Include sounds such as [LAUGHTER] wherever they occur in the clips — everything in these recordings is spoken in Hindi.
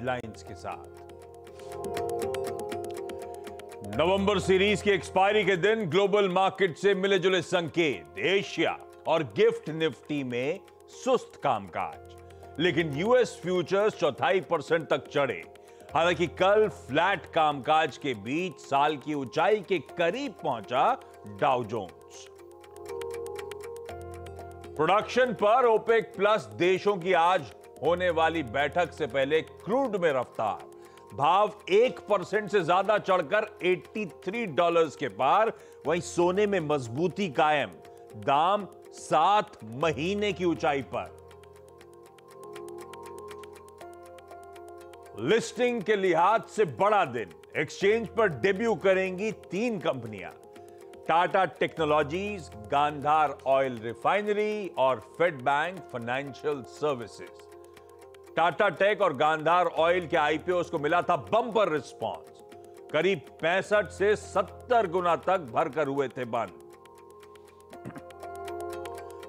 हेडलाइंस के साथ नवंबर सीरीज की एक्सपायरी के दिन ग्लोबल मार्केट से मिले जुले संकेत एशिया और गिफ्ट निफ्टी में सुस्त कामकाज लेकिन यूएस फ्यूचर्स चौथाई परसेंट तक चढ़े हालांकि कल फ्लैट कामकाज के बीच साल की ऊंचाई के करीब पहुंचा डाउ जोन्स प्रोडक्शन पर ओपेक प्लस देशों की आज होने वाली बैठक से पहले क्रूड में रफ्तार भाव एक परसेंट से ज्यादा चढ़कर 83 डॉलर्स के पार वहीं सोने में मजबूती कायम दाम सात महीने की ऊंचाई पर लिस्टिंग के लिहाज से बड़ा दिन एक्सचेंज पर डेब्यू करेंगी तीन कंपनियां Tata technologies Gandhar oil refinery और Fed bank financial services Tata tech और गांधार ऑयल के आईपीओ को मिला था बंपर रिस्पांस करीब पैंसठ से सत्तर गुना तक भरकर हुए थे बंद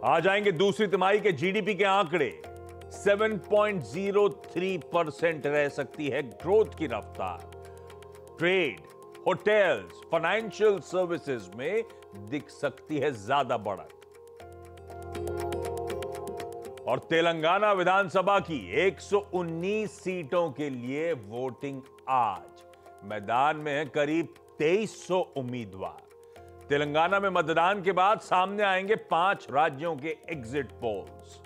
आ जाएंगे दूसरी तिमाही के जीडीपी के आंकड़े 7.03 परसेंट रह सकती है ग्रोथ की रफ्तार ट्रेड होटेल्स फाइनेंशियल सर्विसेज में दिख सकती है ज्यादा बढ़त और तेलंगाना विधानसभा की 119 सीटों के लिए वोटिंग आज मैदान में है करीब 2300 उम्मीदवार तेलंगाना में मतदान के बाद सामने आएंगे पांच राज्यों के एग्जिट पोल्स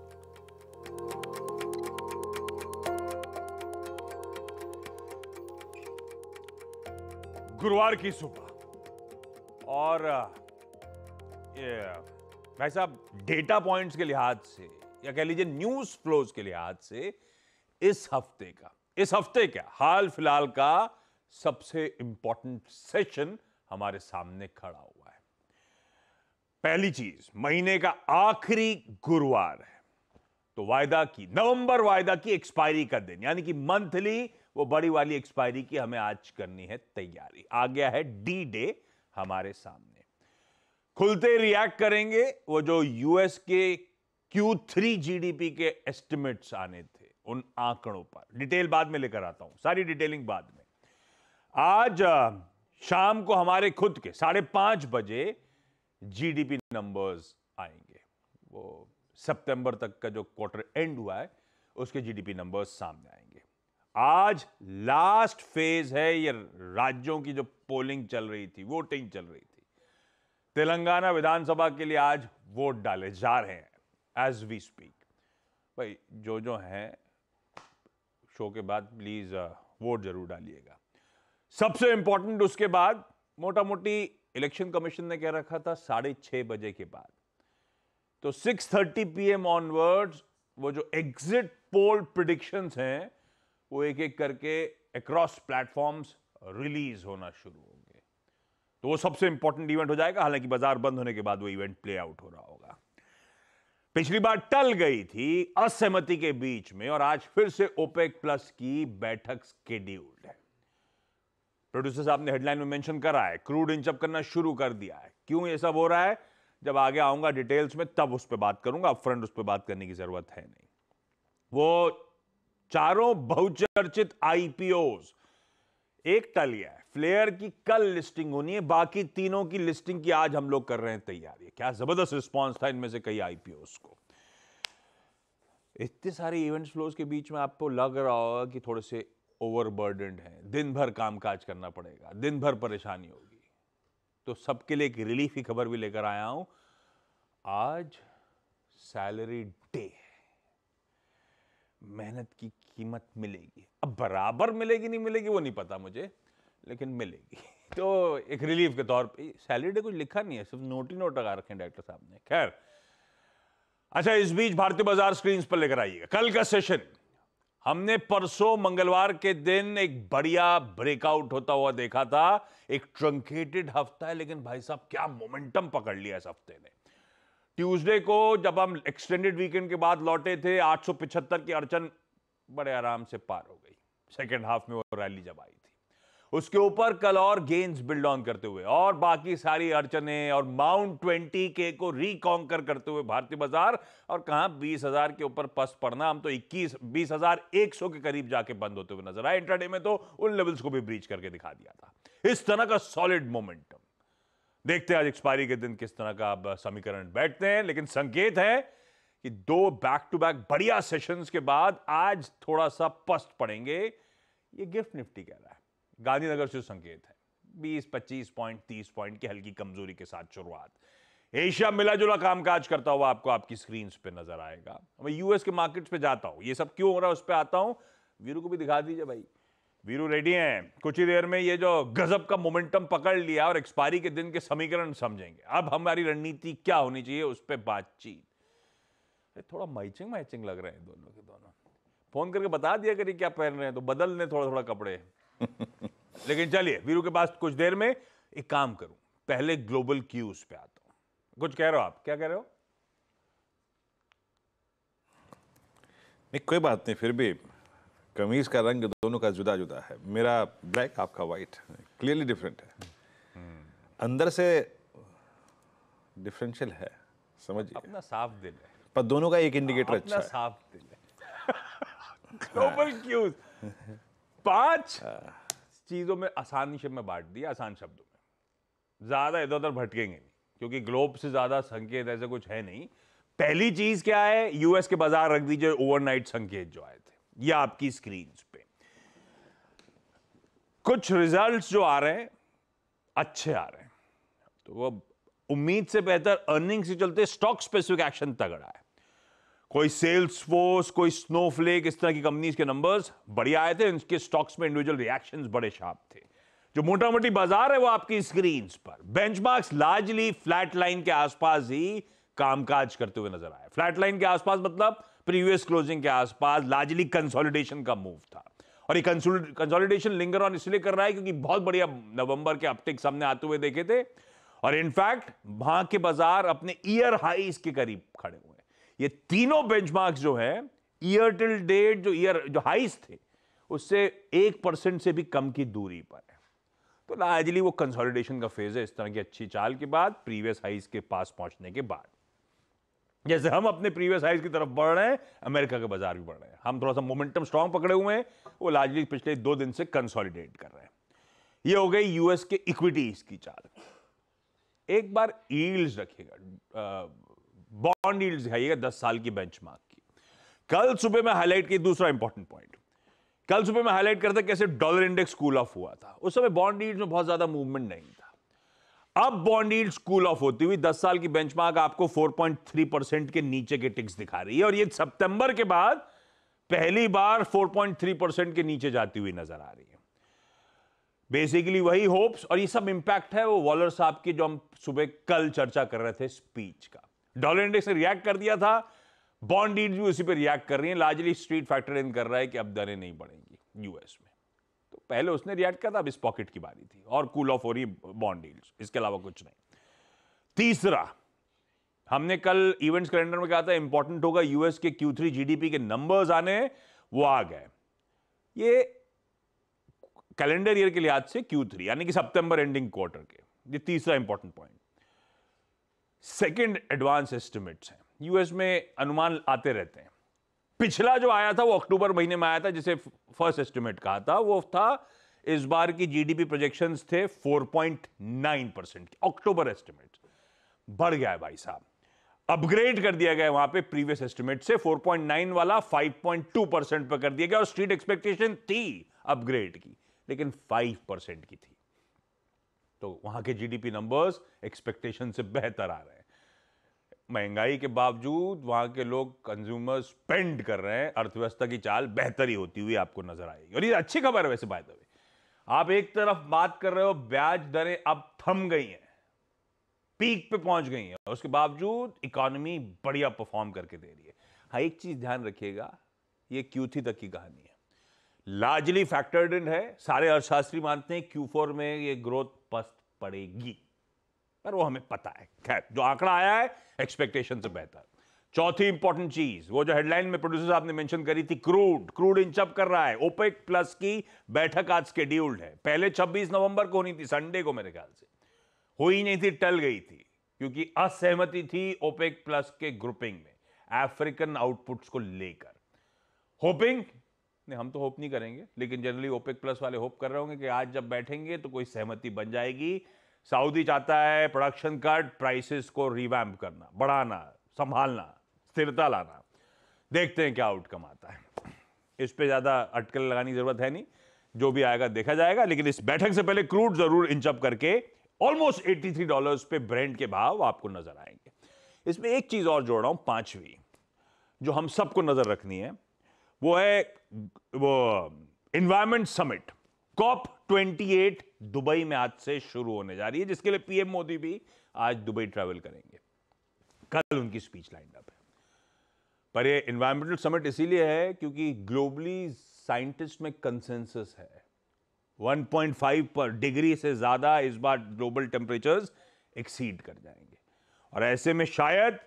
गुरुवार की सुबह और भाई साहब डेटा पॉइंट्स के लिहाज से या कह लीजिए न्यूज फ्लोज के लिहाज से इस हफ्ते का इस हफ्ते का हाल फिलहाल का सबसे इंपॉर्टेंट सेशन हमारे सामने खड़ा हुआ है पहली चीज महीने का आखिरी गुरुवार है तो वायदा की नवंबर वायदा की एक्सपायरी का दिन यानी कि मंथली वो बड़ी वाली एक्सपायरी की हमें आज करनी है तैयारी आ गया है डी डे हमारे सामने खुलते रिएक्ट करेंगे वो जो यूएस के थ्री जीडीपी के एस्टिमेट्स आने थे उन आंकड़ों पर डिटेल बाद में लेकर आता हूं सारी डिटेलिंग बाद में आज शाम को हमारे खुद के साढ़े पांच बजे जीडीपी नंबर्स आएंगे वो सितंबर तक का जो क्वार्टर एंड हुआ है उसके जीडीपी नंबर्स सामने आएंगे आज लास्ट फेज है ये राज्यों की जो पोलिंग चल रही थी वोटिंग चल रही थी तेलंगाना विधानसभा के लिए आज वोट डाले जा रहे हैं एज वी स्पीक भाई जो जो हैं शो के बाद प्लीज़ वोट uh, जरूर डालिएगा सबसे इंपॉर्टेंट उसके बाद मोटा मोटी इलेक्शन कमीशन ने कह रखा था साढ़े छः बजे के बाद तो 6:30 थर्टी पी एम ऑनवर्ड्स वो जो एग्जिट पोल प्रिडिक्शंस हैं वो एक एक करके अक्रॉस प्लेटफॉर्म्स रिलीज होना शुरू होंगे तो वो सबसे इंपॉर्टेंट इवेंट हो जाएगा हालांकि बाजार बंद होने के बाद वो इवेंट प्ले आउट हो रहा होगा पिछली बार टल गई थी असहमति के बीच में और आज फिर से ओपेक प्लस की बैठक स्केड्यूल्ड है प्रोड्यूसर साहब ने हेडलाइन में मेंशन करा है क्रूड इंचअप करना शुरू कर दिया है क्यों ये सब हो रहा है जब आगे आऊंगा डिटेल्स में तब उस पर बात करूंगा अब फ्रंट उस पर बात करने की जरूरत है नहीं वो चारों बहुचर्चित आईपीओ एक टल गया है फ्लेयर की कल लिस्टिंग होनी है बाकी तीनों की लिस्टिंग की आज हम लोग कर रहे हैं तैयारी क्या जबरदस्त रिस्पॉन्स था इनमें से कई आईपीओ को इतने सारे इवेंट फ्लोज के बीच में आपको लग रहा होगा कि थोड़े से ओवरबर्डन है दिन भर कामकाज करना पड़ेगा दिन भर परेशानी होगी तो सबके लिए एक रिलीफ की खबर भी लेकर आया हूं आज सैलरी डे है मेहनत की कीमत मिलेगी अब बराबर मिलेगी नहीं मिलेगी वो नहीं पता मुझे लेकिन मिलेगी [LAUGHS] तो एक रिलीफ के तौर पे सैलरी डे कुछ लिखा नहीं है सिर्फ नोट ही नोट लगा रखे डायरेक्टर साहब ने खैर अच्छा इस बीच भारतीय बाजार स्क्रीन पर लेकर आइएगा कल का सेशन हमने परसों मंगलवार के दिन एक बढ़िया ब्रेकआउट होता हुआ देखा था एक ट्रंकेटेड हफ्ता है लेकिन भाई साहब क्या मोमेंटम पकड़ लिया इस हफ्ते ने ट्यूसडे को जब हम एक्सटेंडेड वीकेंड के बाद लौटे थे 875 की अड़चन बड़े आराम से पार हो गई सेकेंड हाफ में वो रैली जब आई थी उसके ऊपर कल और गेंस बिल्ड ऑन करते हुए और बाकी सारी अड़चने और माउंट ट्वेंटी के को रिकॉन्कर करते हुए भारतीय बाजार और कहा बीस हजार के ऊपर पस पड़ना हम तो इक्कीस बीस हजार एक सौ के करीब जाके बंद होते हुए नजर आए इंटरडे में तो उन लेवल्स को भी ब्रीच करके दिखा दिया था इस तरह का सॉलिड मोमेंटम देखते हैं आज एक्सपायरी के दिन किस तरह का अब समीकरण बैठते हैं लेकिन संकेत है कि दो बैक टू बैक बढ़िया सेशंस के बाद आज थोड़ा सा पस्त पड़ेंगे ये गिफ्ट निफ्टी कह रहा है गांधीनगर से संकेत है 20 25 पॉइंट 30 पॉइंट की हल्की कमजोरी के साथ शुरुआत एशिया मिला जुला कामकाज करता हुआ आपको आपकी स्क्रीन पे नजर आएगा मैं यूएस के मार्केट्स पे जाता हूं ये सब क्यों हो रहा है उस पर आता हूं वीरू को भी दिखा दीजिए भाई वीरू रेडी हैं कुछ ही देर में ये जो गजब का मोमेंटम पकड़ लिया और एक्सपायरी के दिन के समीकरण समझेंगे अब हमारी रणनीति क्या होनी चाहिए उस पर बातचीत थोड़ा मैचिंग मैचिंग लग रहे हैं दोनों के दोनों फोन करके बता दिया करिए क्या पहन रहे हैं तो बदल लें थोड़ा थोड़ा कपड़े [LAUGHS] लेकिन चलिए वीरू के पास कुछ देर में एक काम करूं पहले ग्लोबल क्यूज पे आता हूं कुछ कह रहे हो आप क्या कह रहे हो नहीं कोई बात नहीं फिर भी कमीज का रंग दोनों का जुदा जुदा है मेरा ब्लैक आपका वाइट क्लियरली डिफरेंट है हम्म। अंदर से डिफरेंशियल है समझिए अपना साफ दिल है पर दोनों का एक इंडिकेटर अच्छा साफ ग्लोबल क्यूज [LAUGHS] पांच चीजों में आसान में बांट दिया आसान शब्दों में ज्यादा इधर उधर भटकेंगे नहीं क्योंकि ग्लोब से ज्यादा संकेत ऐसे कुछ है नहीं पहली चीज क्या है यूएस के बाजार रख दीजिए ओवरनाइट संकेत जो आए थे या आपकी स्क्रीन पे कुछ रिजल्ट्स जो आ रहे हैं अच्छे आ रहे हैं तो वह उम्मीद से बेहतर अर्निंग से चलते स्टॉक स्पेसिफिक एक्शन तगड़ा है कोई सेल्स फोर्स कोई स्नोफ्लेक इस तरह की कंपनीज के नंबर्स बढ़िया आए थे इनके स्टॉक्स में इंडिविजुअल रिएक्शन बड़े शार्प थे जो मोटा मोटी बाजार है वो आपकी स्क्रीन पर मार्क्स लार्जली फ्लैट लाइन के आसपास ही कामकाज करते हुए नजर आए फ्लैट लाइन के आसपास मतलब प्रीवियस क्लोजिंग के आसपास लार्जली कंसोलिडेशन का मूव था और ये कंसोलिडेशन लिंगर ऑन इसलिए कर रहा है क्योंकि बहुत बढ़िया नवंबर के अपटेक सामने आते हुए देखे थे और इनफैक्ट वहां के बाजार अपने ईयर हाईस के करीब खड़े हुए ये तीनों बेंचमार्क जो है ईयर टिल डेट जो ईयर जो हाइस थे उससे एक परसेंट से भी कम की दूरी पर है तो लार्जली वो कंसोलिडेशन का फेज है इस तरह की अच्छी चाल के बाद प्रीवियस हाइस के पास पहुंचने के बाद जैसे हम अपने प्रीवियस हाइज की तरफ बढ़ रहे हैं अमेरिका के बाजार भी बढ़ रहे हैं हम थोड़ा सा मोमेंटम स्ट्रांग पकड़े हुए हैं वो लार्जली पिछले दो दिन से कंसोलिडेट कर रहे हैं ये हो गई यूएस के इक्विटीज की चाल एक बार ईल्ड रखिएगा बॉन्ड यील्ड दिखाइएगा दस साल की बेंच की कल सुबह में हाईलाइट की दूसरा इंपॉर्टेंट पॉइंट कल सुबह में हाईलाइट करता कैसे डॉलर इंडेक्स कूल ऑफ हुआ था उस समय बॉन्ड यील्ड में बहुत ज्यादा मूवमेंट नहीं था अब बॉन्ड यील्ड कूल ऑफ होती हुई दस साल की बेंचमार्क आपको 4.3 परसेंट के नीचे के टिक्स दिखा रही है और ये सितंबर के बाद पहली बार 4.3 परसेंट के नीचे जाती हुई नजर आ रही है बेसिकली वही होप्स और ये सब इंपैक्ट है वो वॉलर साहब की जो हम सुबह कल चर्चा कर रहे थे स्पीच का डॉलर इंडेक्स ने रिएक्ट कर दिया था बॉन्ड डीड भी उसी पर रिएक्ट कर रही है लार्जली स्ट्रीट फैक्टर इन कर रहा है कि अब दरें नहीं बढ़ेंगी यूएस में तो पहले उसने रिएक्ट किया था अब इस पॉकेट की बारी थी और कूल ऑफ हो रही बॉन्ड डील्स इसके अलावा कुछ नहीं तीसरा हमने कल इवेंट्स कैलेंडर में कहा था इंपॉर्टेंट होगा यूएस के क्यू थ्री जीडीपी के नंबर्स आने वो आ गए ये कैलेंडर ईयर के लिहाज से क्यू थ्री यानी कि सितंबर एंडिंग क्वार्टर के ये तीसरा important point second advance estimates हैं यूएस में अनुमान आते रहते हैं पिछला जो आया था वो अक्टूबर महीने में आया था जिसे फर्स्ट एस्टिमेट कहा था वो था इस बार की जीडीपी प्रोजेक्शंस थे 4.9 परसेंट के अक्टूबर एस्टिमेट बढ़ गया है भाई साहब अपग्रेड कर दिया गया वहां पे प्रीवियस एस्टिमेट से 4.9 वाला 5.2 परसेंट पर कर दिया गया और स्ट्रीट एक्सपेक्टेशन थी अपग्रेड की लेकिन 5 परसेंट की थी तो वहां के जीडीपी नंबर्स एक्सपेक्टेशन से बेहतर आ रहे हैं महंगाई के बावजूद वहां के लोग कंज्यूमर स्पेंड कर रहे हैं अर्थव्यवस्था की चाल बेहतरी होती हुई आपको नजर आएगी और ये अच्छी खबर है वैसे बात द आप एक तरफ बात कर रहे हो ब्याज दरें अब थम गई हैं पीक पे पहुंच गई हैं उसके बावजूद इकोनॉमी बढ़िया परफॉर्म करके दे रही है हाँ एक चीज ध्यान रखिएगा ये क्यू थी तक की कहानी है लार्जली फैक्टर्ड इन है सारे अर्थशास्त्री मानते हैं क्यू फोर में ये ग्रोथ पस्त पड़ेगी पर वो हमें पता है खैर जो आंकड़ा आया है एक्सपेक्टेशन से बेहतर चौथी इंपॉर्टेंट चीज वो जो हेडलाइन में प्रोड्यूसर साहब ने मेंशन करी थी क्रूड क्रूड इंचअप कर रहा है ओपेक प्लस की बैठक आज स्केड्यूल्ड है पहले 26 नवंबर को होनी थी संडे को मेरे ख्याल से हुई नहीं थी टल गई थी क्योंकि असहमति थी ओपेक प्लस के ग्रुपिंग में अफ्रीकन आउटपुट्स को लेकर होपिंग नहीं हम तो होप नहीं करेंगे लेकिन जनरली ओपेक प्लस वाले होप कर रहे होंगे कि आज जब बैठेंगे तो कोई सहमति बन जाएगी सऊदी चाहता है प्रोडक्शन कट प्राइसेस को रिवैम्प करना बढ़ाना संभालना स्थिरता लाना देखते हैं क्या आउटकम आता है इस पर ज़्यादा अटकल लगाने की ज़रूरत है नहीं जो भी आएगा देखा जाएगा लेकिन इस बैठक से पहले क्रूड ज़रूर इंचअप करके ऑलमोस्ट 83 डॉलर्स पे ब्रेंड के भाव आपको नज़र आएंगे इसमें एक चीज़ और जोड़ रहा हूं पांचवी जो हम सबको नज़र रखनी है वो है वो इन्वायरमेंट समिट कॉप 28 दुबई में आज से शुरू होने जा रही है जिसके लिए पीएम मोदी भी आज दुबई ट्रेवल करेंगे कल उनकी स्पीच लाइन अप है पर ये इन्वायरमेंटल समिट इसीलिए है क्योंकि ग्लोबली साइंटिस्ट में कंसेंसस है 1.5 पर डिग्री से ज़्यादा इस बार ग्लोबल टेम्परेचर्स एक्सीड कर जाएंगे और ऐसे में शायद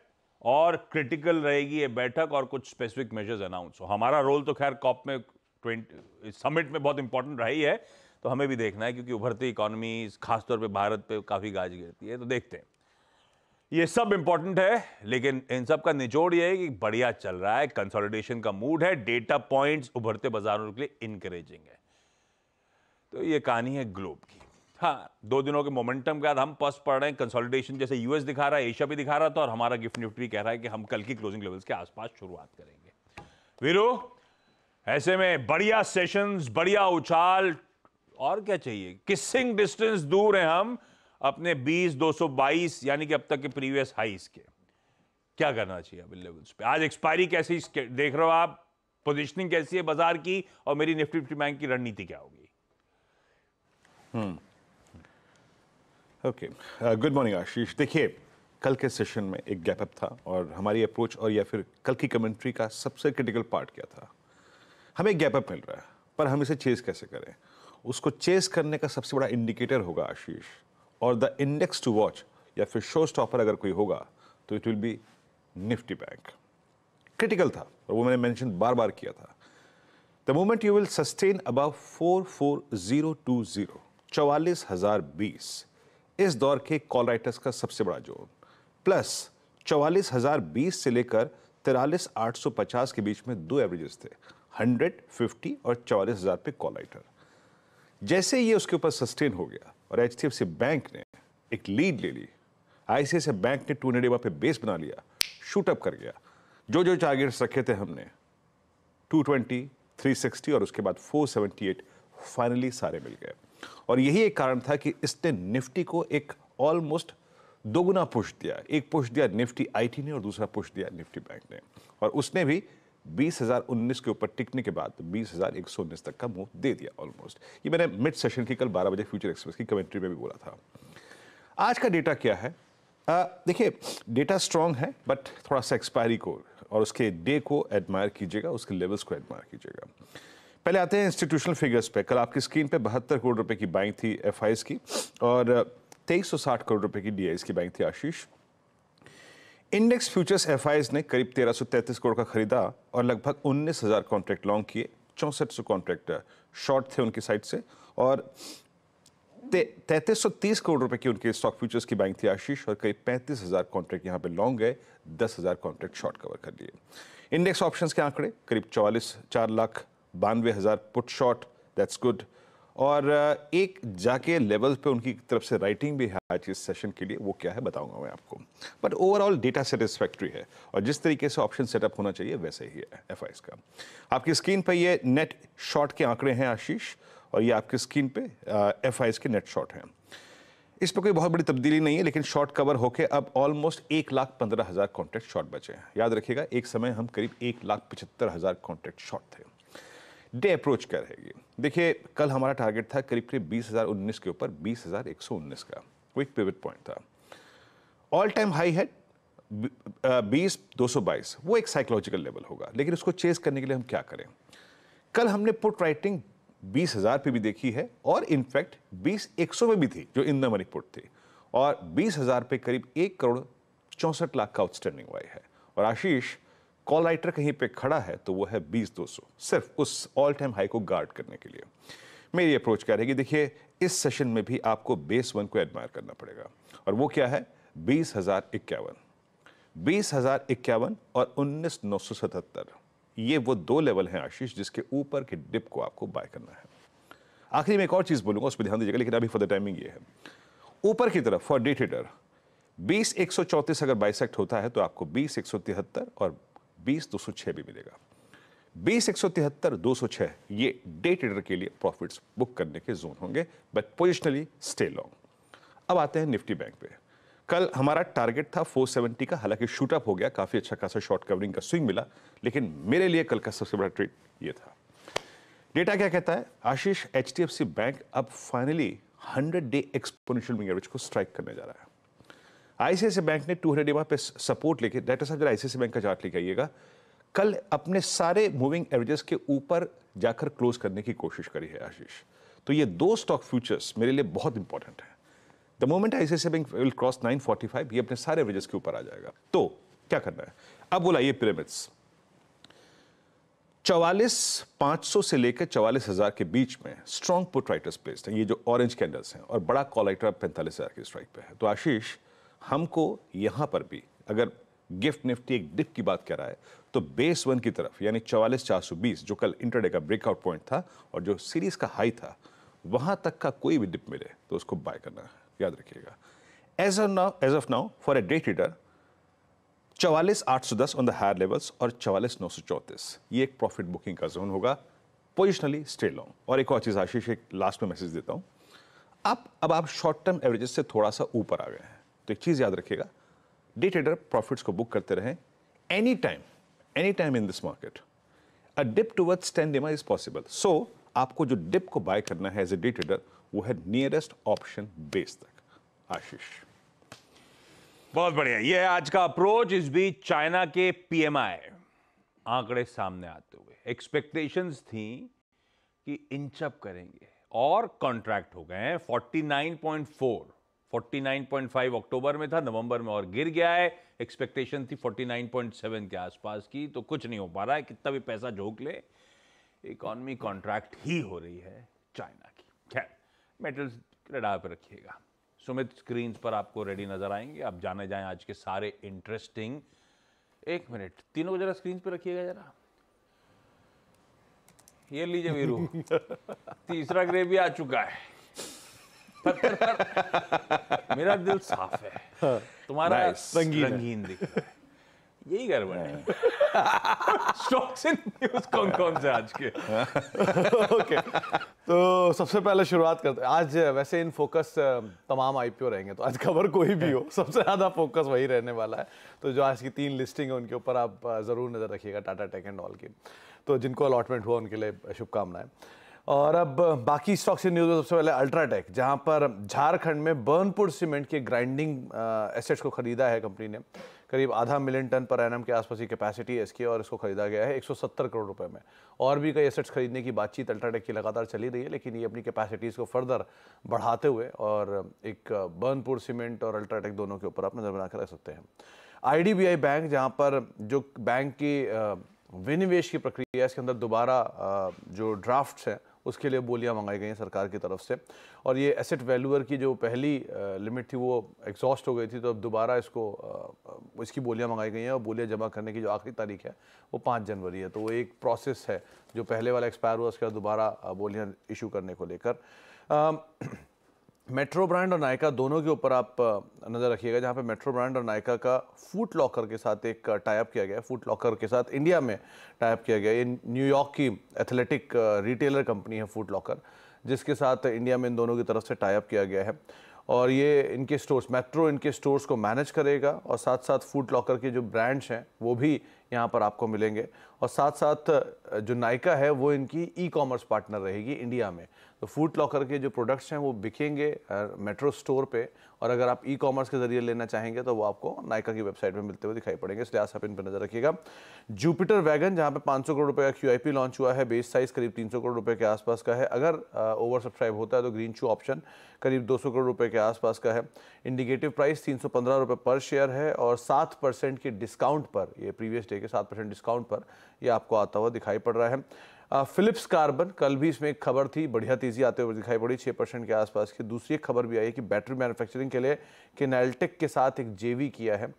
और क्रिटिकल रहेगी ये बैठक और कुछ स्पेसिफिक मेजर्स अनाउंस हो हमारा रोल तो खैर कॉप में ट्वेंटी समिट में बहुत इंपॉर्टेंट रही है तो हमें भी देखना है क्योंकि उभरती इकॉनमी खासतौर पर भारत पर काफ़ी गाज गिरती है तो देखते हैं ये सब इंपॉर्टेंट है लेकिन इन सब का निचोड़ ये है कि बढ़िया चल रहा है कंसोलिडेशन का मूड है डेटा पॉइंट्स उभरते बाजारों के लिए इनकरेजिंग है तो ये कहानी है ग्लोब की हाँ दो दिनों के मोमेंटम के बाद हम पस पढ़ रहे हैं कंसोलिडेशन जैसे यूएस दिखा रहा है एशिया भी दिखा रहा था और हमारा गिफ्ट निफ्ट भी कह रहा है कि हम कल की क्लोजिंग लेवल्स के आसपास शुरुआत करेंगे वीरू ऐसे में बढ़िया सेशंस बढ़िया उछाल और क्या चाहिए किसिंग डिस्टेंस दूर है हम अपने 20 222 यानी कि अब तक के प्रीवियस हाईस के क्या करना चाहिए अब लेवल्स पे आज एक्सपायरी कैसी देख रहे हो आप पोजीशनिंग कैसी है बाजार की और मेरी निफ्टी फिफ्टी बैंक की रणनीति क्या होगी ओके गुड मॉर्निंग आशीष देखिए कल के सेशन में एक गैप अप था और हमारी अप्रोच और या फिर कल की कमेंट्री का सबसे क्रिटिकल पार्ट क्या था हमें गैप अप मिल रहा है पर हम इसे चेज कैसे करें उसको चेस करने का सबसे बड़ा इंडिकेटर होगा आशीष और द इंडेक्स टू वॉच या फिर शो स्टॉपर अगर कोई होगा तो it will be Nifty bank critical था और वो मैंने मेंशन बार बार किया था the moment you will sustain above four four zero two zero चवालीस हजार बीस इस दौर के कॉल राइटर्स का सबसे बड़ा जोन प्लस चौवालीस हजार बीस से लेकर तिरालीस आठ सौ पचास के बीच में दो एवरेजेस थे हंड्रेड फिफ्टी और चौवालीस हजार पे कॉल राइटर जैसे ये उसके ऊपर सस्टेन हो गया और एच बैंक ने एक लीड ले ली आईसीआईसीआई बैंक ने टू नेडेबा पे बेस बना लिया शूट अप कर गया जो जो टारगेट्स रखे थे हमने 220, 360 और उसके बाद 478 फाइनली सारे मिल गए और यही एक कारण था कि इसने निफ्टी को एक ऑलमोस्ट दोगुना पुश दिया एक पुश दिया निफ्टी आईटी ने और दूसरा पुश दिया निफ्टी बैंक ने और उसने भी 20,019 के ऊपर टिकने के बाद 20,119 तक का मूव दे दिया ऑलमोस्ट ये मैंने मिड सेशन की कल 12 बजे फ्यूचर एक्सप्रेस की कमेंट्री में भी बोला था आज का डेटा क्या है देखिए डेटा स्ट्रांग है बट थोड़ा सा एक्सपायरी को और उसके डे को एडमायर कीजिएगा उसके लेवल्स को एडमायर कीजिएगा पहले आते हैं इंस्टीट्यूशनल फिगर्स पे कल आपकी स्क्रीन पे बहत्तर करोड़ रुपए की बाइंग थी एफ की और तेईस करोड़ रुपए की डी की बाइंग थी आशीष इंडेक्स फ्यूचर्स एफ ने करीब 1333 करोड़ का खरीदा और लगभग 19,000 कॉन्ट्रैक्ट लॉन्ग किए चौंसठ सौ कॉन्ट्रैक्ट शॉर्ट थे उनकी साइड से और तैंतीस सौ तीस करोड़ रुपए की उनके स्टॉक फ्यूचर्स की बाइंग थी आशीष और करीब पैंतीस हज़ार कॉन्ट्रैक्ट यहाँ पे लॉन्ग गए दस हज़ार कॉन्ट्रैक्ट शॉर्ट कवर कर लिए इंडेक्स ऑप्शंस के आंकड़े करीब चौवालीस चार लाख बानवे हज़ार पुट शॉर्ट दैट्स गुड और एक जाके लेवल पे उनकी तरफ से राइटिंग भी है आज इस सेशन के लिए वो क्या है बताऊंगा मैं आपको बट ओवरऑल डेटा सेटिस्फैक्ट्री है और जिस तरीके से ऑप्शन सेटअप होना चाहिए वैसे ही है एफ का आपकी स्क्रीन पर ये नेट शॉट के आंकड़े हैं आशीष और ये आपकी स्क्रीन पे एफ के नेट शॉट हैं इस पर कोई बहुत बड़ी तब्दीली नहीं है लेकिन शॉट कवर होकर अब ऑलमोस्ट एक लाख पंद्रह हज़ार कॉन्ट्रैक्ट शॉट बचे हैं याद रखिएगा एक समय हम करीब एक लाख पचहत्तर हज़ार कॉन्ट्रैक्ट शॉट थे डे अप्रोच क्या रहेगी देखिए कल हमारा टारगेट था करीब करीब बीस हज़ार उन्नीस के ऊपर बीस हज़ार एक सौ उन्नीस का वो एक पिविट पॉइंट था ऑल टाइम हाई है बीस दो सौ बाईस वो एक साइकोलॉजिकल लेवल होगा लेकिन उसको चेस करने के लिए हम क्या करें कल हमने पुट राइटिंग बीस हज़ार पे भी देखी है और इनफैक्ट बीस एक सौ में भी थी जो इन द मनी पुट थी और बीस हज़ार पे करीब एक करोड़ चौंसठ लाख का आउटस्टैंडिंग वाई है और आशीष कॉल राइटर कहीं पे खड़ा है तो वो है बीस दो सौ सिर्फ उस ऑल टाइम हाई को गार्ड करने के लिए मेरी अप्रोच क्या रहेगी देखिए इस सेशन में भी आपको बेस वन को एडमायर करना पड़ेगा और वो क्या है बीस हज़ार इक्यावन बीस हज़ार इक्यावन और उन्नीस नौ सौ सतहत्तर ये वो दो लेवल हैं आशीष जिसके ऊपर के डिप को आपको बाय करना है आखिरी में एक और चीज़ बोलूंगा उस पर ध्यान दीजिएगा लेकिन अभी फॉर द टाइमिंग ये है ऊपर की तरफ फॉर डे ट्रेडर बीस एक सौ चौंतीस अगर बाइसेक्ट होता है तो आपको बीस एक सौ तिहत्तर और बीस दो सौ छः भी मिलेगा बीस एक सौ तिहत्तर दो सौ छः ये डे ट्रेडर के लिए प्रॉफिट्स बुक करने के जोन होंगे बट पोजिशनली स्टे लॉन्ग अब आते हैं निफ्टी बैंक पे कल हमारा टारगेट था 470 का हालांकि शूट अप हो गया काफ़ी अच्छा खासा शॉर्ट कवरिंग का स्विंग मिला लेकिन मेरे लिए कल का सबसे बड़ा ट्रेड ये था डेटा क्या कहता है आशीष एच बैंक अब फाइनली 100 डे एक्सपोनेंशियल एवरेज को स्ट्राइक करने जा रहा है आईसीआईसी बैंक ने टू हंड्रेड पे सपोर्ट लेके डायरेक्टर साहब जरा आईसीआई बैंक का चार्ट लेके आइएगा कल अपने सारे मूविंग एवरेजेस के ऊपर जाकर क्लोज करने की कोशिश करी है आशीष तो ये दो स्टॉक फ्यूचर्स मेरे लिए बहुत इंपॉर्टेंट है the moment ICICI bank will cross five ये अपने सारे एवरेजेस के ऊपर आ जाएगा तो क्या करना है अब बोलाइए पिरामिड्स चवालीस पांच सौ से लेकर चवालीस हज़ार के बीच में स्ट्रॉन्ग पुट राइटर्स प्लेस्ड हैं ये जो ऑरेंज कैंडल्स हैं और बड़ा कॉलेक्टर पैंतालीस हज़ार के स्ट्राइक पे है तो आशीष हमको यहाँ पर भी अगर गिफ्ट निफ्टी एक डिप की बात कर रहा है तो बेस वन की तरफ यानी चवालीस चार सौ बीस जो कल इंटरडे का ब्रेकआउट पॉइंट था और जो सीरीज का हाई था वहाँ तक का कोई भी डिप मिले तो उसको बाय करना है याद रखिएगा as of now as of now for a day trader चवालीस आठ सौ दस ऑन द हायर लेवल्स और चवालीस नौ सौ चौंतीस ये एक प्रॉफिट बुकिंग का जोन होगा पोजिशनली स्टे लॉन्ग और एक और चीज़ आशीष एक लास्ट में मैसेज देता हूँ आप अब आप शॉर्ट टर्म एवरेजेस से थोड़ा सा ऊपर आ गए हैं तो एक चीज़ याद रखिएगा डे ट्रेडर प्रॉफिट्स को बुक करते रहें any time any time in this market a dip to worth stand is possible so आपको जो डिप को बाय करना है एज ए डे ट्रेडर वो है नियरेस्ट ऑप्शन बेस तक आशीष बहुत बढ़िया ये आज का अप्रोच इस बीच चाइना के पीएमआई आंकड़े सामने आते हुए एक्सपेक्टेशंस थी कि इंचअप करेंगे और कॉन्ट्रैक्ट हो गए हैं 49.4 49.5 अक्टूबर में था नवंबर में और गिर गया है एक्सपेक्टेशन थी 49.7 के आसपास की तो कुछ नहीं हो पा रहा है कितना भी पैसा झोंक ले इकॉनमी कॉन्ट्रैक्ट ही हो रही है चाइना की खैर मेटल्स रडार पर रखिएगा सुमित स्क्रीन पर आपको रेडी नजर आएंगे आप जाने जाए आज के सारे इंटरेस्टिंग एक मिनट तीनों को जरा स्क्रीन पर रखिएगा जरा ये लीजिए वीरू [LAUGHS] तीसरा ग्रेवी भी आ चुका है पर मेरा दिल साफ है तुम्हारा रंगीन, रंगीन दिख यही गड़बड़ है स्टॉक्स एंड न्यूज कौन कौन से आज के ओके तो सबसे पहले शुरुआत करते हैं आज वैसे इन फोकस तमाम आईपीओ रहेंगे तो आज खबर कोई भी हो सबसे ज़्यादा फोकस वही रहने वाला है तो जो आज की तीन लिस्टिंग है उनके ऊपर आप ज़रूर नज़र रखिएगा टाटा टेक एंड ऑल की तो जिनको अलॉटमेंट हुआ उनके लिए शुभकामनाएं और अब बाकी स्टॉक से न्यूज़ में सबसे पहले अल्ट्राटेक जहां पर झारखंड में बर्नपुर सीमेंट के ग्राइंडिंग एसेट्स को खरीदा है कंपनी ने करीब आधा मिलियन टन पर एनम के आसपास की कैपेसिटी है इसकी और इसको खरीदा गया है 170 करोड़ रुपए में और भी कई एसेट्स खरीदने की बातचीत अल्ट्राटेक की लगातार चली रही है लेकिन ये अपनी कैपेसिटीज़ को फर्दर बढ़ाते हुए और एक बर्नपुर सीमेंट और अल्ट्राटेक दोनों के ऊपर आप नज़र बनाकर रख सकते हैं आई बैंक जहाँ पर जो बैंक की विनिवेश की प्रक्रिया है इसके अंदर दोबारा जो ड्राफ्ट्स हैं उसके लिए बोलियाँ मंगाई गई हैं सरकार की तरफ से और ये एसेट वैल्यूअर की जो पहली लिमिट थी वो एग्जॉस्ट हो गई थी तो अब दोबारा इसको इसकी बोलियाँ मंगाई गई हैं और बोलियाँ जमा करने की जो आखिरी तारीख है वो पाँच जनवरी है तो वो एक प्रोसेस है जो पहले वाला एक्सपायर हुआ उसके बाद दोबारा बोलियाँ इशू करने को लेकर मेट्रो ब्रांड और नायका दोनों के ऊपर आप नज़र रखिएगा जहाँ पे मेट्रो ब्रांड और नायका का फूट लॉकर के साथ एक टाइप किया गया फूट लॉकर के साथ इंडिया में टाइप किया गया ये न्यूयॉर्क की एथलेटिक रिटेलर कंपनी है फूट लॉकर जिसके साथ इंडिया में इन दोनों की तरफ से टाइप किया गया है और ये इनके स्टोर्स मेट्रो इनके स्टोर्स को मैनेज करेगा और साथ साथ फूड लॉकर के जो ब्रांड्स हैं वो भी यहाँ पर आपको मिलेंगे और साथ साथ जो नायका है वो इनकी ई कॉमर्स पार्टनर रहेगी इंडिया में तो फूड लॉकर के जो प्रोडक्ट्स हैं वो बिकेंगे मेट्रो स्टोर पे और अगर आप ई कॉमर्स के जरिए लेना चाहेंगे तो वो आपको नायका की वेबसाइट में मिलते हुए दिखाई पड़ेंगे इसलिए आप इन पर नजर रखिएगा जुपिटर वैगन जहाँ पे 500 करोड़ रुपए का क्यू लॉन्च हुआ है बेस साइज करीब 300 करोड़ रुपए के आसपास का है अगर ओवर सब्सक्राइब होता है तो ग्रीन शू ऑप्शन करीब दो करोड़ रुपए के आसपास का है इंडिकेटिव प्राइस तीन रुपए पर शेयर है और सात परसेंट के डिस्काउंट पर ये प्रीवियस डे के सात परसेंट डिस्काउंट पर यह आपको आता हुआ दिखाई पड़ रहा है फिलिप्स कार्बन कल भी इसमें एक खबर थी बढ़िया तेज़ी आते हुए दिखाई पड़ी छः परसेंट के आसपास की दूसरी एक खबर भी आई है कि बैटरी मैन्युफैक्चरिंग के लिए किनाल्टेक के साथ एक जेवी किया है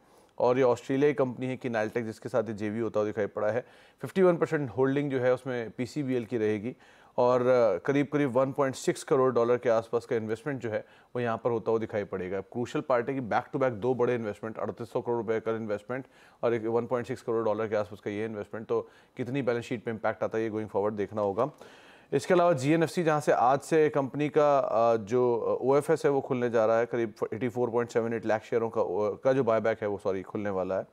और ये ऑस्ट्रेलियाई कंपनी है कि जिसके साथ ये जेवी होता हुआ दिखाई पड़ा है 51 परसेंट होल्डिंग जो है उसमें पीसीबीएल की रहेगी और करीब करीब 1.6 करोड़ डॉलर के आसपास का इन्वेस्टमेंट जो है वो यहाँ पर होता हुआ दिखाई पड़ेगा क्रूशल पार्ट है कि बैक टू बैक दो बड़े इन्वेस्टमेंट अड़तीस करोड़ रुपए का इन्वेस्टमेंट और एक वन करोड़ डॉलर के आसपास का ये इन्वेस्टमेंट तो कितनी बैलेंस शीट पर इम्पैक्ट आता है ये गोइंग फॉरवर्ड देखना होगा इसके अलावा जी एन जहाँ से आज से कंपनी का जो ओ है वो खुलने जा रहा है करीब 84.78 लाख शेयरों का का जो बायबैक है वो सॉरी खुलने वाला है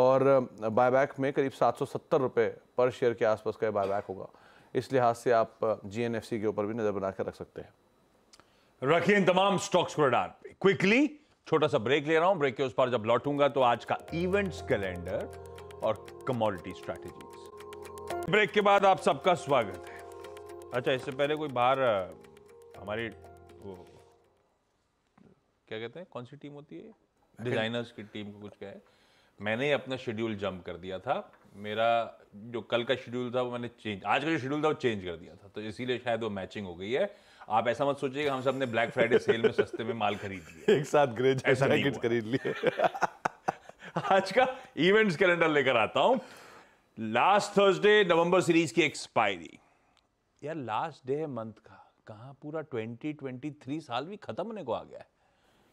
और बायबैक में करीब सात सौ पर शेयर के आसपास का बायबैक होगा इस लिहाज से आप जीएनएफसी के ऊपर भी नज़र बनाकर रख सकते हैं रखिए इन तमाम स्टॉक्स को रडार पे क्विकली छोटा सा ब्रेक ले रहा हूं ब्रेक के उस पर जब लौटूंगा तो आज का इवेंट्स कैलेंडर और कमोडिटी स्ट्रैटेजी ब्रेक के बाद आप सबका स्वागत है अच्छा इससे पहले कोई बाहर हमारी वो क्या कहते हैं कौन सी टीम होती है डिजाइनर्स की टीम को कुछ क्या है मैंने अपना शेड्यूल जंप कर दिया था मेरा जो कल का शेड्यूल था वो मैंने चेंज आज का जो शेड्यूल था वो चेंज कर दिया था तो इसीलिए शायद वो मैचिंग हो गई है आप ऐसा मत सोचिएगा हम सब ने ब्लैक फ्राइडे सेल में सस्ते में माल खरीद लिया [LAUGHS] एक साथ ग्रे जैकेट खरीद लिए [LAUGHS] आज का इवेंट्स कैलेंडर लेकर आता हूं लास्ट थर्सडे नवंबर सीरीज की एक्सपायरी यार लास्ट डे है मंथ का कहा पूरा 2023 साल भी खत्म होने को आ गया है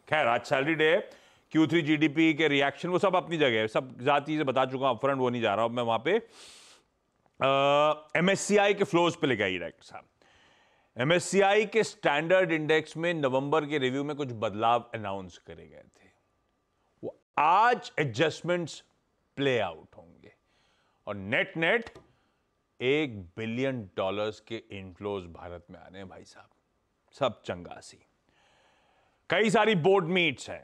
खैर आज सैलरी डे है क्यू थ्री जी के रिएक्शन वो सब अपनी जगह है सब जाती से बता चुका हूँ अपफ्रंट वो नहीं जा रहा हूँ मैं वहाँ पे एम के फ्लोज पे लेके आइए डायरेक्टर साहब एम के स्टैंडर्ड इंडेक्स में नवंबर के रिव्यू में कुछ बदलाव अनाउंस करे गए थे वो आज एडजस्टमेंट्स प्ले आउट होंगे और नेट नेट एक बिलियन डॉलर्स के इनफ्लोज भारत में आने हैं भाई साहब सब चंगासी कई सारी बोर्ड मीट्स हैं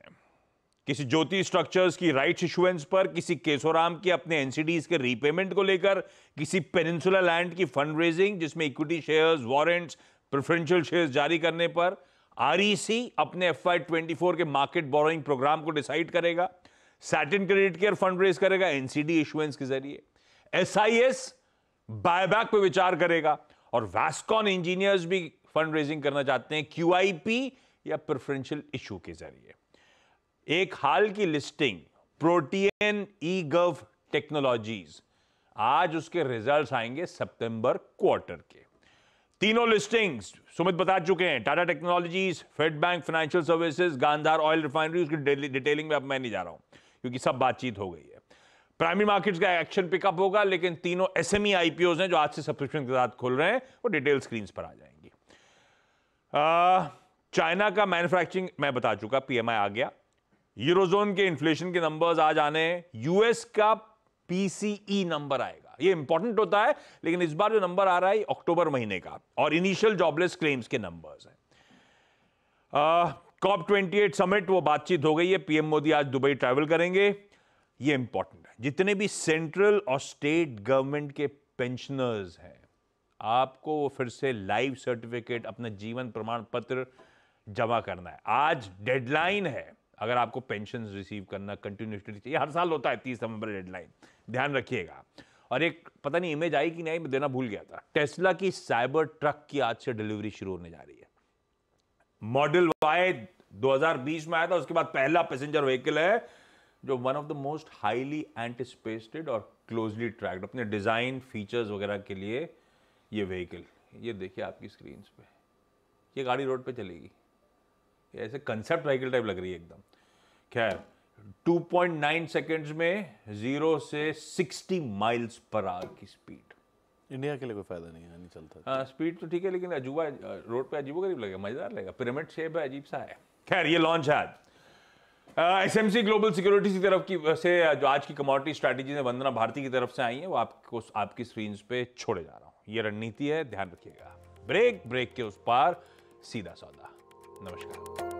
किसी ज्योति स्ट्रक्चर्स की राइट इशुएंस पर किसी केसोराम के अपने एनसीडीज के रीपेमेंट को लेकर किसी पेनिनसुला लैंड की फंड रेजिंग जिसमें equity shares warrants preferential shares जारी करने पर आरईसी e अपने एफ आई ट्वेंटी फोर के मार्केट बोरोइंग प्रोग्राम को डिसाइड करेगा Satin credit care fund raise करेगा एनसीडी इशुएंस के जरिए एस आई एस बायबैक पर विचार करेगा और वैस्कॉन इंजीनियर्स भी फंड रेजिंग करना चाहते हैं क्यू आई पी या प्रेफरेंशियल इशू के जरिए एक हाल की listing protean e gov technologies आज उसके रिजल्ट्स आएंगे सितंबर क्वार्टर के तीनों लिस्टिंग्स सुमित बता चुके हैं Tata technologies Fed bank financial services Gandhar oil refinery उसकी डिटेलिंग में अब मैं नहीं जा रहा हूं क्योंकि सब बातचीत हो गई है प्राइमरी मार्केट्स का एक्शन पिकअप होगा लेकिन तीनों एसएमई आईपीओ e हैं जो आज से सब्सक्रिप्शन के साथ खुल रहे हैं वो डिटेल स्क्रीन पर आ जाएंगी चाइना का मैन्युफैक्चरिंग मैं बता चुका पीएमआई आ गया यूरोजोन के इन्फ्लेशन के नंबर्स आज आने यूएस का पीसीई नंबर e आएगा ये इंपॉर्टेंट होता है लेकिन इस बार जो नंबर आ रहा है अक्टूबर महीने का और इनिशियल जॉबलेस क्लेम्स के नंबर्स हैं कॉप ट्वेंटी एट समिट वो बातचीत हो गई है पीएम मोदी आज दुबई ट्रैवल करेंगे ये इंपॉर्टेंट है जितने भी सेंट्रल और स्टेट गवर्नमेंट के पेंशनर्स हैं आपको वो फिर से लाइफ सर्टिफिकेट अपना जीवन प्रमाण पत्र जमा करना है आज डेडलाइन है अगर आपको पेंशन रिसीव करना कंटिन्यूसली चाहिए हर साल होता है तीस नवंबर डेडलाइन ध्यान रखिएगा और एक पता नहीं इमेज आई कि नहीं मैं देना भूल गया था टेस्ला की साइबर ट्रक की आज से डिलीवरी शुरू होने जा रही है मॉडल वाई 2020 में आया था उसके बाद पहला पैसेंजर व्हीकल है जो one of the most highly anticipated और क्लोजली ट्रैक्ड अपने डिज़ाइन फीचर्स वगैरह के लिए ये व्हीकल ये देखिए आपकी स्क्रीन पे ये गाड़ी रोड पे चलेगी ऐसे कंसेप्ट व्हीकल टाइप लग रही है एकदम खैर 2.9 सेकंड्स में जीरो से 60 माइल्स पर आर की स्पीड इंडिया के लिए कोई फायदा नहीं है नहीं चलता हाँ स्पीड तो ठीक है लेकिन अजूबा रोड पे अजीबो गरीब लगेगा मजेदार लगेगा पिरामिड शेप है अजीब सा है खैर ये लॉन्च है S M C global securities की तरफ की से जो आज की कमोडिटी स्ट्रैटेजी है वंदना भारती की तरफ से आई है वो आपको आपकी स्क्रीन पे छोड़े जा रहा हूँ ये रणनीति है ध्यान रखिएगा ब्रेक ब्रेक के उस पार सीधा सौदा नमस्कार